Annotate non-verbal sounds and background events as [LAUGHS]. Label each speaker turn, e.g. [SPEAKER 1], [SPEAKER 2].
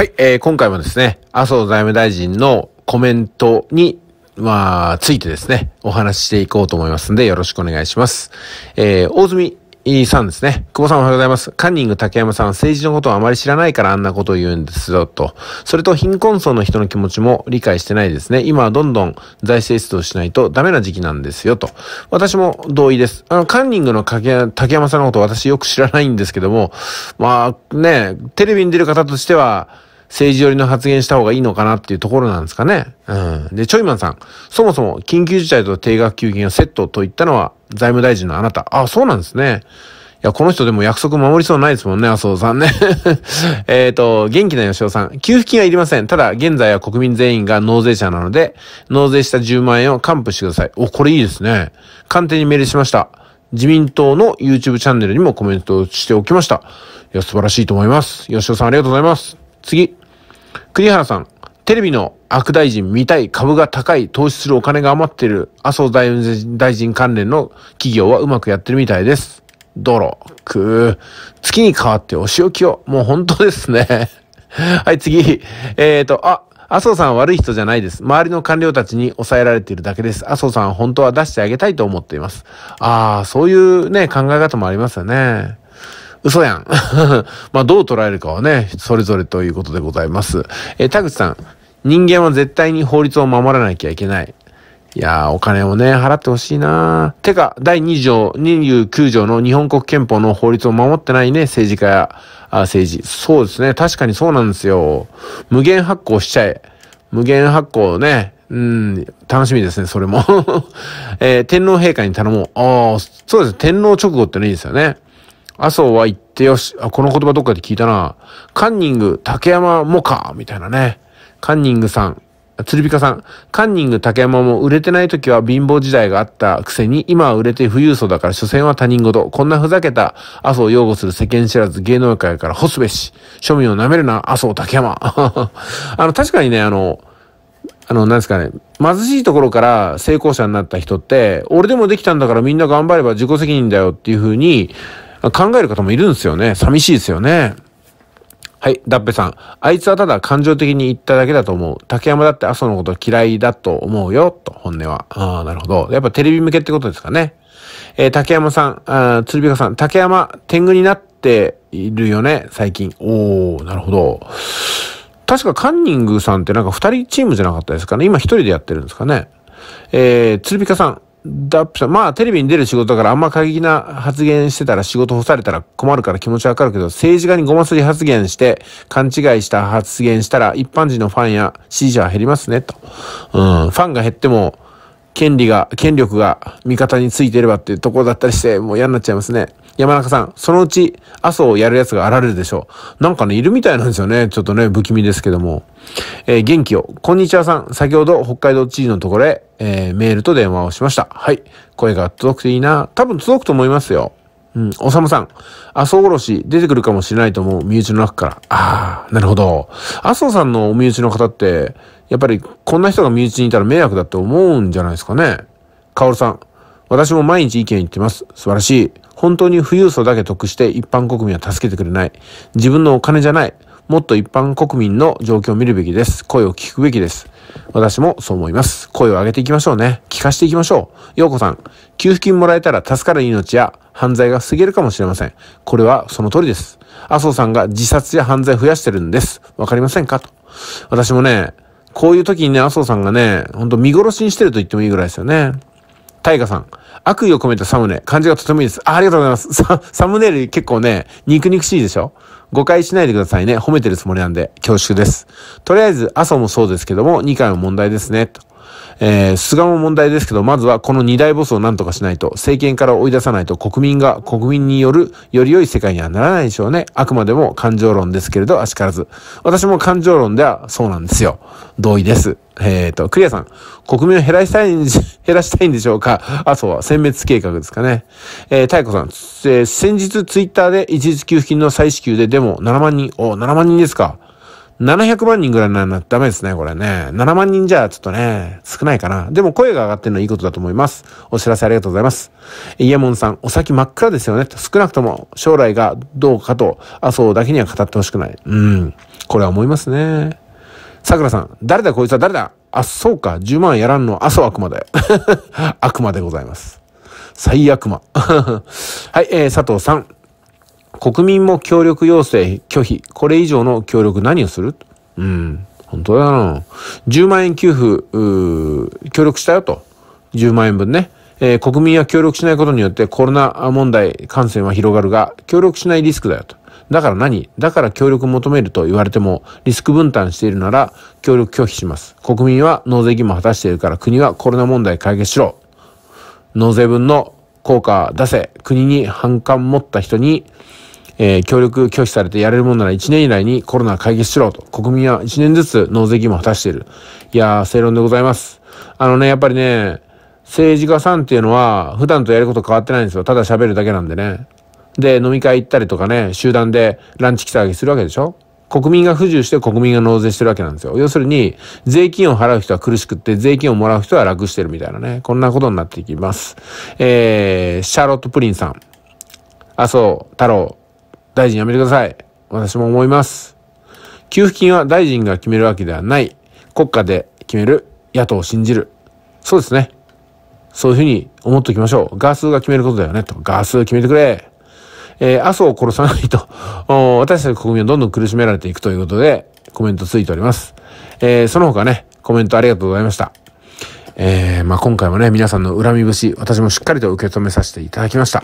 [SPEAKER 1] はい、えー、今回もですね、麻生財務大臣のコメントに、まあ、ついてですね、お話ししていこうと思いますんで、よろしくお願いします。えー、大住さんですね。久保さんおはようございます。カンニング竹山さん、政治のことはあまり知らないからあんなことを言うんですよ、と。それと貧困層の人の気持ちも理解してないですね。今はどんどん財政出動しないとダメな時期なんですよ、と。私も同意です。あの、カンニングの竹山さんのこと私よく知らないんですけども、まあね、テレビに出る方としては、政治寄りの発言した方がいいのかなっていうところなんですかね。うん。で、ちょいマンさん、そもそも緊急事態と定額給付金がセットと言ったのは財務大臣のあなた。あ、そうなんですね。いや、この人でも約束守りそうないですもんね、麻生さんね [LAUGHS] えっと、元気な吉尾さん。給付金はいりません。ただ、現在は国民全員が納税者なので、納税した10万円を還付してください。お、これいいですね。官邸にメールしました。自民党の YouTube チャンネルにもコメントしておきました。いや、素晴らしいと思います。吉尾さんありがとうございます。次。栗原さん、テレビの悪大臣見たい株が高い投資するお金が余っている麻生大臣関連の企業はうまくやってるみたいです。ドロく月に変わってお仕置きを。もう本当ですね。[LAUGHS] はい、次。えっ、ー、と、あ、麻生さん悪い人じゃないです。周りの官僚たちに抑えられているだけです。麻生さん本当は出してあげたいと思っています。ああ、そういうね、考え方もありますよね。嘘やん。[LAUGHS] まあ、どう捉えるかはね、それぞれということでございます。えー、田口さん、人間は絶対に法律を守らなきゃいけない。いやー、お金をね、払ってほしいなてか、第2条、29条の日本国憲法の法律を守ってないね、政治家や、あ政治。そうですね。確かにそうなんですよ。無限発行しちゃえ。無限発行ね。うん、楽しみですね、それも [LAUGHS] えー、天皇陛下に頼もう。ああ、そうです。天皇直後ってのいいですよね。麻生は言ってよし、あ、この言葉どっかで聞いたな。カンニング、竹山もか、みたいなね。カンニングさん、鶴ぴかさん、カンニング竹山も売れてない時は貧乏時代があったくせに、今は売れて富裕層だから所詮は他人事。こんなふざけた麻生を擁護する世間知らず芸能界から干すべし。庶民を舐めるな、麻生竹山。[LAUGHS] あの、確かにね、あの、あの、なんですかね、貧しいところから成功者になった人って、俺でもできたんだからみんな頑張れば自己責任だよっていうふうに、考える方もいるんですよね。寂しいですよね。はい、ダッペさん。あいつはただ感情的に言っただけだと思う。竹山だって阿蘇のこと嫌いだと思うよ、と本音は。ああ、なるほど。やっぱテレビ向けってことですかね。えー、竹山さん、あ鶴瓶さん、竹山、天狗になっているよね、最近。おー、なるほど。確かカンニングさんってなんか二人チームじゃなかったですかね。今一人でやってるんですかね。えー、鶴瓶さん、だまあテレビに出る仕事だからあんま過激な発言してたら仕事干されたら困るから気持ちわかるけど、政治家にごますり発言して勘違いした発言したら一般人のファンや支持者は減りますね、と。うん、ファンが減っても、権利が、権力が味方についてればっていうところだったりして、もう嫌になっちゃいますね。山中さん、そのうち、麻生をやる奴が現れるでしょう。なんかね、いるみたいなんですよね。ちょっとね、不気味ですけども。えー、元気を。こんにちはさん、先ほど北海道知事のところへ、えー、メールと電話をしました。はい。声が届くといいな。多分届くと思いますよ。うん、おさむさん。麻生殺し出てくるかもしれないと思う。身内の中から。ああ、なるほど。麻生さんのお身内の方って、やっぱりこんな人が身内にいたら迷惑だって思うんじゃないですかね。カオルさん。私も毎日意見言ってます。素晴らしい。本当に富裕層だけ得して一般国民は助けてくれない。自分のお金じゃない。もっと一般国民の状況を見るべきです。声を聞くべきです。私もそう思います。声を上げていきましょうね。聞かしていきましょう。ようこさん、給付金もらえたら助かる命や犯罪が防げるかもしれません。これはその通りです。麻生さんが自殺や犯罪増やしてるんです。わかりませんかと。私もね、こういう時にね、麻生さんがね、ほんと見殺しにしてると言ってもいいぐらいですよね。タイガさん。悪意を込めたサムネ。漢字がとてもいいです。あありがとうございます。サ、サムネイル結構ね、肉肉しいでしょ誤解しないでくださいね。褒めてるつもりなんで、恐縮です。とりあえず、ソもそうですけども、2回も問題ですね。とえー、菅も問題ですけど、まずはこの二大ボスを何とかしないと、政権から追い出さないと国民が国民によるより良い世界にはならないでしょうね。あくまでも感情論ですけれど、あしからず。私も感情論ではそうなんですよ。同意です。えっ、ー、と、クリアさん、国民を減らしたいん、[LAUGHS] 減らしたいんでしょうかあとは、殲滅計画ですかね。えー、太鼓さん、えー、先日ツイッターで一律給付金の再支給で、でも7万人、お、7万人ですか。700万人ぐらいならダメですね、これね。7万人じゃちょっとね、少ないかな。でも声が上がってるのはいいことだと思います。お知らせありがとうございます。イエモンさん、お先真っ暗ですよね。少なくとも将来がどうかと、麻生だけには語ってほしくない。うん。これは思いますね。桜さん、誰だこいつは誰だあ、そうか、10万やらんの、麻生悪魔で。[LAUGHS] 悪魔でございます。最悪魔。[LAUGHS] はい、えー、佐藤さん。国民も協力要請拒否。これ以上の協力何をするうん。本当だな。10万円給付、協力したよと。10万円分ね。えー、国民は協力しないことによってコロナ問題感染は広がるが、協力しないリスクだよと。だから何だから協力求めると言われても、リスク分担しているなら協力拒否します。国民は納税義務を果たしているから国はコロナ問題解決しろ。納税分の効果出せ、国に反感持った人に、えー、協力拒否されてやれるもんなら1年以内にコロナ解決しろと、国民は1年ずつ納税義務を果たしている。いやー、正論でございます。あのね、やっぱりね、政治家さんっていうのは、普段とやること変わってないんですよ。ただ喋るだけなんでね。で、飲み会行ったりとかね、集団でランチ来たりするわけでしょ国民が不自由して国民が納税してるわけなんですよ。要するに、税金を払う人は苦しくって、税金をもらう人は楽してるみたいなね。こんなことになっていきます。えー、シャーロット・プリンさん。麻生太郎、大臣やめてください。私も思います。給付金は大臣が決めるわけではない。国家で決める。野党を信じる。そうですね。そういうふうに思っておきましょう。ガースが決めることだよね。と。ガース決めてくれ。えー、麻生を殺さないと、[LAUGHS] 私たち国民はどんどん苦しめられていくということで、コメントついております。えー、その他ね、コメントありがとうございました。えー、まあ、今回もね、皆さんの恨み節、私もしっかりと受け止めさせていただきました。